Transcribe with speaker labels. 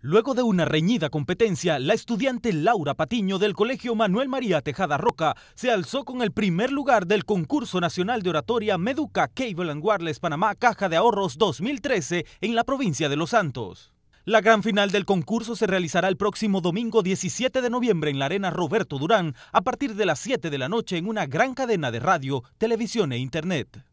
Speaker 1: Luego de una reñida competencia, la estudiante Laura Patiño del Colegio Manuel María Tejada Roca se alzó con el primer lugar del concurso nacional de oratoria Meduca Cable and Wireless Panamá Caja de Ahorros 2013 en la provincia de Los Santos. La gran final del concurso se realizará el próximo domingo 17 de noviembre en la Arena Roberto Durán a partir de las 7 de la noche en una gran cadena de radio, televisión e internet.